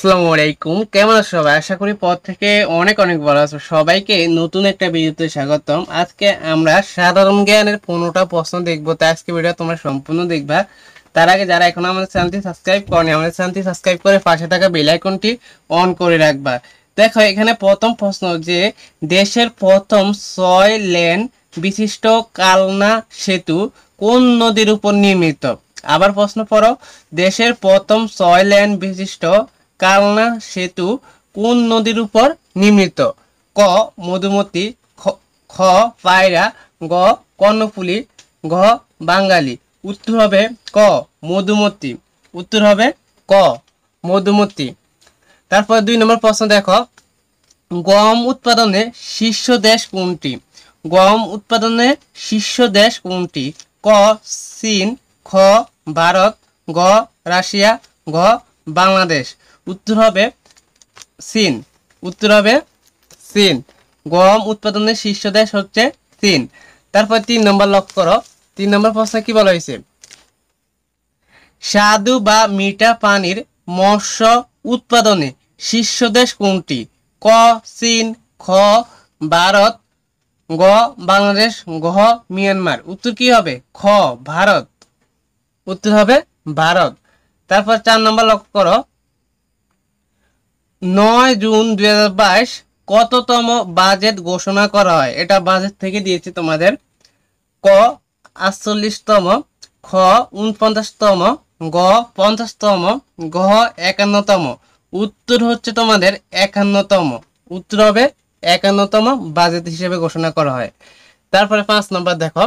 আসসালামু আলাইকুম কেমন আছো সবাই আশা করি পর থেকে অনেক অনেক ভালো আছো সবাইকে নতুন একটা ভিডিওতে স্বাগতম আজকে আমরা সাধারণ জ্ঞানের পনেরোটা প্রশ্ন দেখবো তাই আজকে ভিডিও তোমরা সম্পূর্ণ দেখবা তার আগে যারা এখন আমাদের চ্যানেলটি সাবস্ক্রাইব করেনি আমাদের চ্যানেলটি সাবস্ক্রাইব করে পাশে থাকা বেল অন করে রাখবা দেখো এখানে প্রথম প্রশ্ন যে দেশের প্রথম ছয় লেন বিশিষ্ট কালনা সেতু কোন নদীর উপর নির্মিত আবার প্রশ্ন পড়ো দেশের প্রথম ছয় লেন বিশিষ্ট কালনা সেতু কোন নদীর উপর নির্মিত ক মধুমতি খ পায়রা গ কর্ণফুলি ঘ বাঙালি উত্তর হবে ক মধুমতি উত্তর হবে ক মধুমতি তারপর দুই নম্বর প্রশ্ন দেখো গম উৎপাদনে শীর্ষ দেশ কোনটি গম উৎপাদনে শীর্ষ দেশ কোনটি ক চীন খ ভারত গ রাশিয়া ঘ বাংলাদেশ উত্তর হবে চীন উত্তর হবে চীন গম উৎপাদনের শীর্ষ দেশ হচ্ছে চীন তারপর তিন নম্বর লক্ষ্য করো তিন নম্বর প্রশ্ন কি বলা হয়েছে স্বাদু বা মিঠা পানির মৎস্য উৎপাদনে শীর্ষ দেশ কোনটি ক চীন খ ভারত গ বাংলাদেশ গহ মিয়ানমার উত্তর কি হবে খ ভারত উত্তর হবে ভারত তারপর চার নম্বর লক্ষ্য করো নয় জুন দুই কততম বাজেট ঘোষণা করা হয় এটা বাজেট থেকে দিয়েছি তোমাদের ক আটচল্লিশতম খ উনপঞ্চাশতম গ পঞ্চাশতম গ একান্নতম উত্তর হচ্ছে তোমাদের একান্নতম উত্তর হবে একান্নতম বাজেট হিসেবে ঘোষণা করা হয় তারপরে পাঁচ নম্বর দেখো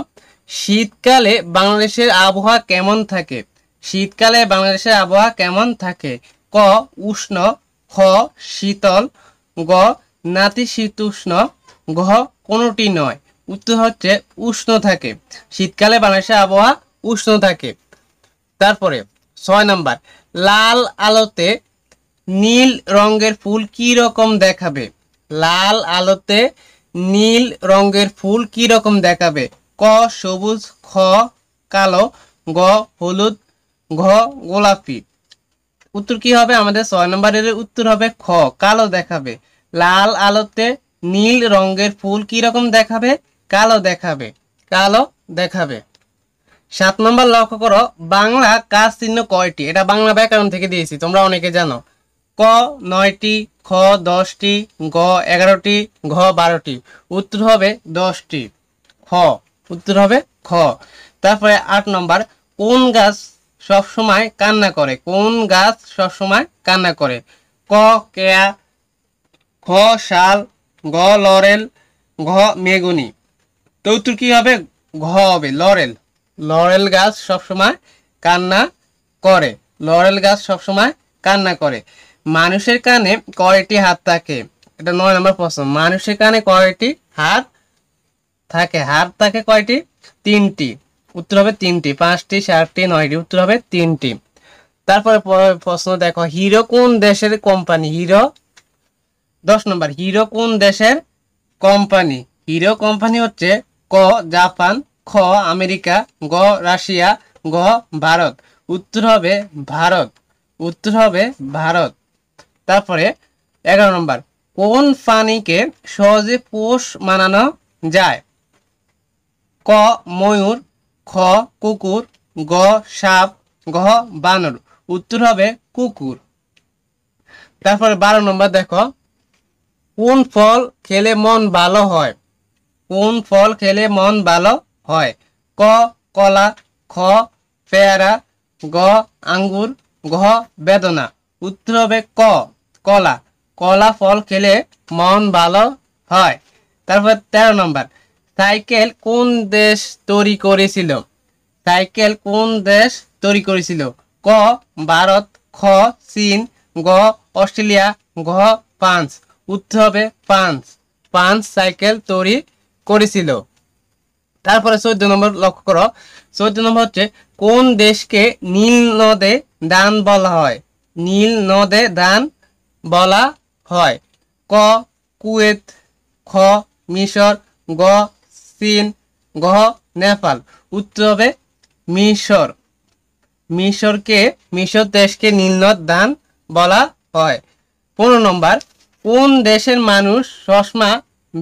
শীতকালে বাংলাদেশের আবহাওয়া কেমন থাকে শীতকালে বাংলাদেশের আবহাওয়া কেমন থাকে ক উষ্ণ হ শীতল গ নাতিশীতোষ্ণ ঘ কোনোটি নয় উত্তর হচ্ছে উষ্ণ থাকে শীতকালে বাংলাদেশের আবহাওয়া উষ্ণ থাকে তারপরে ছয় নাম্বার লাল আলোতে নীল রঙের ফুল কি রকম দেখাবে লাল আলোতে নীল রঙের ফুল কি রকম দেখাবে ক সবুজ খ কালো গ হলুদ ঘ গোলাপি উত্তর কি হবে আমাদের ছয় নম্বরের উত্তর হবে খ কালো দেখাবে লাল আলোতে নীল রঙের ফুল কি রকম দেখাবে কালো দেখাবে কালো দেখাবে সাত নম্বর লক্ষ্য করো বাংলা কাজ চিহ্ন কয়টি এটা বাংলা ব্যাকরণ থেকে দিয়েছি তোমরা অনেকে জানো ক নয়টি খ দশটি গ এগারোটি ঘ বারোটি উত্তর হবে দশটি খ উত্তর হবে খ তারপরে আট নম্বর কোন গাছ সব সময় কান্না করে কোন গাছ সব সময় কান্না করে ক কেয়া খ শাল গ লরেল ঘ মেগুনি তো উত্তর কি হবে ঘ হবে লরেল লরেল গাছ সবসময় কান্না করে লরেল গাছ সবসময় কান্না করে মানুষের কানে কয়টি হাত থাকে এটা নয় নম্বর প্রশ্ন মানুষের কানে কয়টি হাত থাকে হাত থাকে কয়টি তিনটি উত্তর হবে তিনটি পাঁচটি সাতটি নয়টি উত্তর হবে তিনটি তারপরে প্রশ্ন দেখো হিরো কোন দেশের কোম্পানি হিরো দশ নম্বর হিরো কোন দেশের কোম্পানি হিরো কোম্পানি হচ্ছে ক জাপান খ আমেরিকা গ রাশিয়া গ ভারত উত্তর হবে ভারত উত্তর হবে ভারত তারপরে এগারো নম্বর কোন প্রাণীকে সহজে পোষ মানানো যায় ক ময়ূর খ কুকুর গ সাপ ঘ বানর উত্তর হবে কুকুর তারপরে বারো নম্বর দেখো কোন ফল খেলে মন ভালো হয় কোন ফল খেলে মন ভালো হয় ক কলা খ পেয়ারা গ আঙ্গুর ঘ বেদনা উত্তর হবে ক কলা কলা ফল খেলে মন ভালো হয় তারপর তেরো নম্বর সাইকেল কোন দেশ তৈরি করেছিল সাইকেল কোন দেশ তৈরি করেছিল ক ভারত খ চীন গ অস্ট্রেলিয়া ঘ ফ্রান্স উত্তর হবে ফ্রান্স ফ্রান্স সাইকেল তৈরি করেছিল তারপরে চোদ্দ নম্বর লক্ষ্য করো চোদ্দ নম্বর হচ্ছে কোন দেশকে নীল নদে দান বলা হয় নীল নদে দান বলা হয় ক কুয়েত খ মিশর গ চীন গহ নেপাল উত্তর হবে মিশর মিশরকে মিশর দেশকে নীলনদ দান বলা হয় পনেরো নম্বর কোন দেশের মানুষ চশমা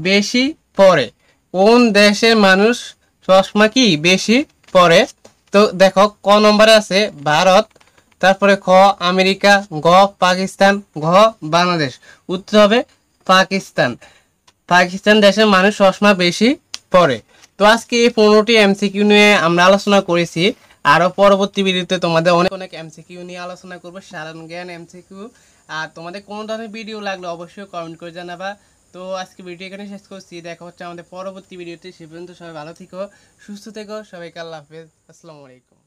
বেশি পরে কোন দেশের মানুষ চশমা কি বেশি পরে তো দেখো ক নম্বরে আছে ভারত তারপরে খ আমেরিকা গ পাকিস্তান ঘ বাংলাদেশ উত্তর হবে পাকিস্তান পাকিস্তান দেশের মানুষ চশমা বেশি পরে তো আজকে এই পনেরোটি এমসিকিউ নিয়ে আমরা আলোচনা করেছি আরও পরবর্তী ভিডিওতে তোমাদের অনেক অনেক এমসিকিউ নিয়ে আলোচনা করবো সাধারণ জ্ঞান এমসিকিউ আর তোমাদের কোনো ধরনের ভিডিও লাগলে অবশ্যই কমেন্ট করে জানাবা তো আজকে ভিডিও এখানে শেষ করছি দেখা হচ্ছে আমাদের পরবর্তী ভিডিওতে সে পর্যন্ত সবাই ভালো থেকো সুস্থ থেকো সবাইকে আল্লাহ হাফেজ আসসালামু আলাইকুম